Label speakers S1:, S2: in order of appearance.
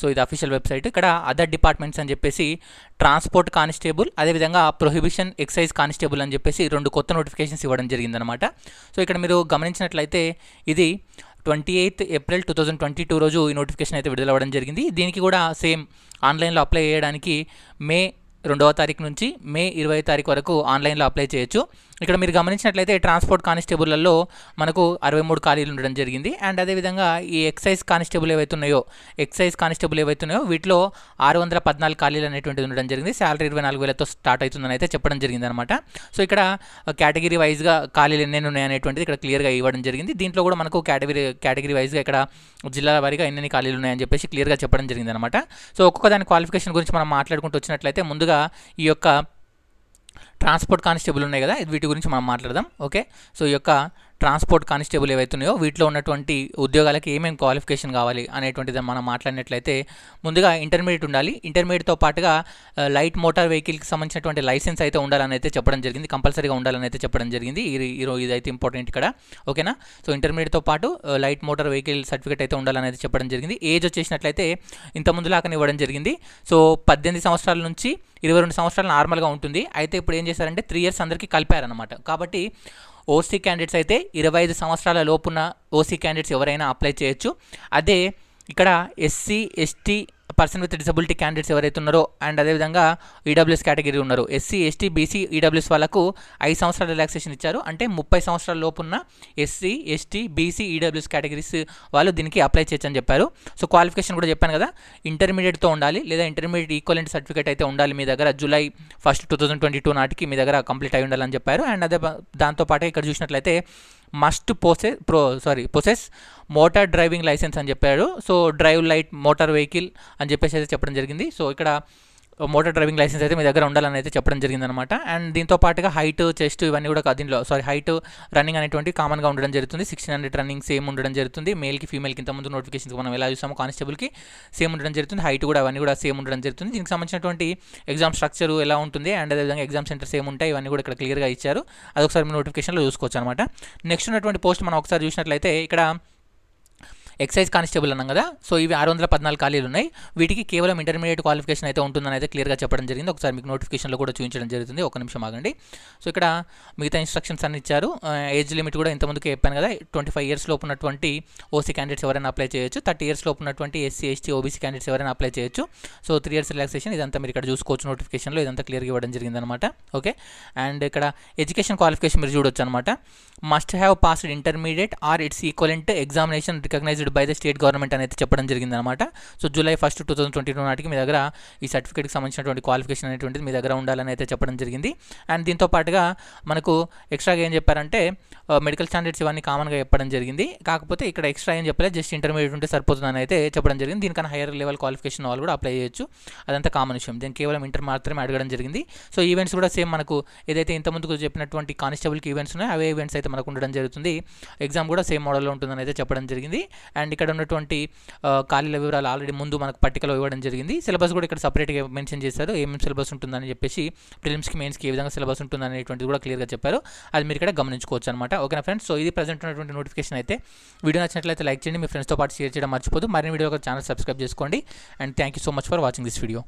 S1: so ఇది official website ఇక్కడ other departments అని చెప్పేసి ట్రాన్స్పోర్ట్ కానిస్టేబుల్ అదేవిధంగా ప్రొహిబిషన్ ఎక్సైజ్ కానిస్టేబుల్ అని చెప్పేసి రెండు కొత్త నోటిఫికేషన్స్ ఇవ్వడం జరిగిందనమాట సో ఇక్కడ మీరు గమనించినట్లయితే ఇది twenty eighth April two thousand twenty two రోజు ఈ నోటిఫికేషన్ అయితే విడుదల జరిగింది దీనికి కూడా సేమ్ ఆన్లైన్లో అప్లై చేయడానికి మే రెండవ తారీఖు నుంచి మే ఇరవై తారీఖు వరకు ఆన్లైన్లో అప్లై చేయొచ్చు ఇక్కడ మీరు గమనించినట్లయితే ట్రాన్స్పోర్ట్ కానిస్టేబుల్లలో మనకు అరవై మూడు ఖాళీలు ఉండడం జరిగింది అండ్ అదేవిధంగా ఈ ఎక్సైజ్ కానిస్టేబుల్ ఏవైతున్నాయో ఎక్సైజ్ కానిస్టేబుల్ ఏవైతున్నాయో వీటిలో ఆరు వందల పద్నాలుగు ఖాళీలు అనేటువంటిది ఉండడం జరిగింది శాలరీ ఇరవై నాలుగు వేలతో స్టార్ట్ అవుతుందని అయితే చెప్పడం జరిగింది అనమాట సో ఇక్కడ కేటగిరీ వైజ్గా ఖాళీలు ఎన్నెన్ని ఉన్నాయి అనేటువంటిది ఇక్కడ క్లియర్గా ఇవ్వడం జరిగింది దీంట్లో కూడా మనకు కేటగిరీ కేటగిరీ వైజ్గా ఇక్కడ జిల్లాల వారీగా ఎన్నెన్ని ఖాళీలు ఉన్నాయని చెప్పేసి క్లియర్గా చెప్పడం జరిగింది అనమాట సో ఒక్కొక్క దాని క్వాలిఫికేషన్ గురించి మనం మాట్లాడుకుంటూ వచ్చినట్లయితే ముందుగా ఈ యొక్క ట్రాన్స్పోర్ట్ కానిస్టేబుల్ ఉన్నాయి కదా వీటి గురించి మనం మాట్లాడదాం ఓకే సో ఈ యొక్క ట్రాన్స్పోర్ట్ కానిస్టేబుల్ ఏవైతున్నాయో వీటిలో ఉన్నటువంటి ఉద్యోగాలకి ఏమేమి క్వాలిఫికేషన్ కావాలి అనేటువంటిది మనం మాట్లాడినట్లయితే ముందుగా ఇంటర్మీడియట్ ఉండాలి ఇంటర్మీడియట్తో పాటుగా లైట్ మోటార్ వెహికల్కి సంబంధించినటువంటి లైసెన్స్ అయితే ఉండాలని అయితే చెప్పడం జరిగింది కంపల్సరీగా ఉండాలని అయితే చెప్పడం జరిగింది ఈరోజు ఇదైతే ఇంపార్టెంట్ ఇక్కడ ఓకేనా సో ఇంటర్మీడియట్తో పాటు లైట్ మోటార్ వెహికల్ సర్టిఫికేట్ అయితే ఉండాలని అయితే చెప్పడం జరిగింది ఏజ్ వచ్చేసినట్లయితే ఇంత ముందులాగానే ఇవ్వడం జరిగింది సో పద్దెనిమిది సంవత్సరాల నుంచి ఇరవై రెండు సంవత్సరాలు నార్మల్గా ఉంటుంది అయితే ఇప్పుడు ఏం చేశారంటే త్రీ ఇయర్స్ అందరికీ కలిపారనమాట కాబట్టి ఓసీ క్యాండిడేట్స్ అయితే ఇరవై ఐదు సంవత్సరాల లోపున ఓసీ క్యాండిడేట్స్ ఎవరైనా అప్లై చేయొచ్చు అదే ఇక్కడ SC ST person with disability candidates ఎవరైతే ఉన్నారో అండ్ అదేవిధంగా ఈడబ్ల్యూఎస్ కేటగిరీ ఉన్నారు ఎస్సీ ఎస్టీ బీసీ ఈడబ్ల్యూఎస్ వాళ్ళకు ఐదు సంవత్సరాల రిలాక్సేషన్ ఇచ్చారు అంటే ముప్పై సంవత్సరాల లోపు ఉన్న SC ST BC EWS categories వాళ్ళు దీనికి అప్లై చేయొచ్చని చెప్పారు సో క్వాలిఫికేషన్ కూడా చెప్పాను కదా ఇంటర్మీడియట్తో ఉండాలి లేదా ఇంటర్మీడియట్ ఈక్వలెంట్ సర్టిఫికేట్ అయితే ఉండాలి మీ దగ్గర July first two thousand twenty two నాటికి మీ దగ్గర కంప్లీట్ అయి ఉండాలని చెప్పారు అండ్ అదే దాంతోపాటు ఇక్కడ చూసినట్లయితే must possess pro sorry possess motor driving licence అని చెప్పాడు so drive light motor vehicle అని చెప్పేసి అయితే చెప్పడం జరిగింది సో ఇక్కడ మోటార్ డ్రైవింగ్ లైసెన్స్ అయితే మీ దగ్గర ఉండాలని అయితే చెప్పడం జరిగిందనమాట అండ్ దీంతో పాటుగా హైట్ చెస్ట్ ఇవన్నీ కూడా దీనిలో సారీ హైట్ రన్నింగ్ అనేటువంటి కామన్గా ఉండడం జరుగుతుంది సిక్స్టీన్ హండ్రెడ్ రన్నింగ్ సేమ్ ఉండడం జరుగుతుంది మేల్కి ఫీమేల్కి ఇంతకుముందు నోటిఫికేషన్స్ మనం ఎలా చూసామో కానిస్టేబుల్కి సేమ్ ఉండడం జరుగుతుంది హైట్ కూడా అవన్నీ కూడా సేమ్ ఉండడం జరుగుతుంది దీనికి సంబంధించినటువంటి ఎగ్జామ్ స్ట్రక్చర్ ఎలా ఉంటుంది అండ్ అదేవిధంగా ఎగ్జామ్ సెంటర్ సేమ్ ఉంటాయి ఇవన్నీ కూడా ఇక్కడ క్లియర్గా ఇచ్చారు అదొకసారి మీ నోటిఫికేషన్లో చూసుకోవచ్చు అనమాట నెక్స్ట్ ఉన్నటువంటి పోస్ట్ మనం ఒకసారి చూసినట్లయితే ఇక్కడ ఎక్సైజ్ కానిస్టేబుల్ అన్నాం కదా సో ఇవి ఆరు వందల పద్నాలుగు ఖాళీలు ఉన్నాయి వీటికి కేవలం ఇంటర్మీడియట్ క్వాలిఫికేషన్ అయితే ఉంటుందని అయితే క్లియర్గా చెప్పడం జరిగింది ఒకసారి మీకు నోటిఫికేషన్లో కూడా చూపించడం జరుగుతుంది ఒక నిమిషం ఆగండి సో ఇక్కడ మిగతా ఇన్స్ట్రక్షన్స్ అన్ని ఇచ్చారు ఏజ్ లిమిట్ కూడా ఇంతకుముందుకు చెప్పాను కదా ట్వంటీ ఫైవ్ ఇయర్స్ ఉన్నటువంటి ఓసీ క్యాండిడేట్స్ ఎవరైనా అప్లై చేయొచ్చు థర్టీ ఇయర్స్ ఉన్నటువంటి ఎస్సీ ఎస్టీ ఓబీసీ క్యాండిడేట్స్ ఎవరైనా అప్లై చేయొచ్చు సో త్రీ ఇయర్స్ రిలాక్సేషన్ ఇదంతా మీరు ఇక్కడ చూసుకోవచ్చు నోటిఫికేషన్లో ఇదంతా క్లియర్గా ఇవ్వడం జరిగిందనమాట ఓకే అండ్ ఇక్కడ ఎడ్యుకేషన్ క్వాలిఫికేషన్ మీరు చూడొచ్చు అనమాట must have passed intermediate or its equivalent examination recognise acknowledged by the state government అనేది చెప్పడం జరిగింది అనమాట so July first two thousand twenty two నాటికి మీ దగ్గర ఈ సర్టిఫికేట్కి సంబంధించినటువంటి క్వాలిఫికేషన్ అనేటువంటిది మీ దగ్గర ఉండాలని అయితే చెప్పడం జరిగింది అండ్ దీంతో పాటుగా మనకు ఎక్స్ట్రాగా ఏం చెప్పారంటే మెడికల్ uh, స్టాండర్డ్స్ ఇవన్నీ కామన్గా చెప్పడం జరిగింది కాకపోతే ఇక్కడ ఎక్స్ట్రా ఏం చెప్పలేదు జస్ట్ ఇంటర్మీడియట్ ఉంటే సరిపోతుందని అయితే చెప్పడం జరిగింది దీనికన్నా హైయర్ లెవెల్ క్వాలిఫికేషన్ వాళ్ళు కూడా అప్లై చేయొచ్చు అదంతా కామన్ విషయం దీనికి కేవలం ఇంటర్ మాత్రమే అడగడం జరిగింది సో ఈవెంట్స్ కూడా సేమ్ మనకు ఏదైతే ఇంతకుముందు చెప్పినటువంటి కానిస్టేబుల్కి ఈవెంట్స్ ఉన్నాయో అవే ఈవెంట్స్ అయితే మనకు ఉండడం జరుగుతుంది ఎగ్జామ్ కూడా సేమ్ మోడల్లో ఉంటుందని అయితే చెప్పడం జరిగింది అండ్ ఇక్కడ ఉన్నటువంటి ఖాళీల వివరాలు ఆల్రెడీ ముందు మనకు పట్టికలో ఇవ్వడం జరిగింది సిలబస్ కూడా ఇక్కడ సపరేట్గా మెన్షన్ చేశారు ఏమేమి సిలబస్ ఉంటుందని చెప్పేసి ప్రిలిమ్స్కి మెయిన్స్కి ఏ విధంగా సిలబస్ ఉంటుంది అనేటువంటిది కూడా క్లియర్గా చెప్పారు అది మీరు ఇక్కడ గమనించుకోవచ్చు అనమాట ఓకేనా ఫ్రెండ్స్ సో ఇది ప్రజెంట్ ఉన్నటువంటి నోటిఫికేషన్ అయితే వీడియో నచ్చినట్లయితే లైక్ చేయండి మీ ఫ్రెండ్స్తో పాటు షేర్ చేయడం మర్చిపోదు మరిన్ని వీడియో ఛానల్ సబ్స్క్రైబ్ చేసుకోండి and thank you so much for watching this video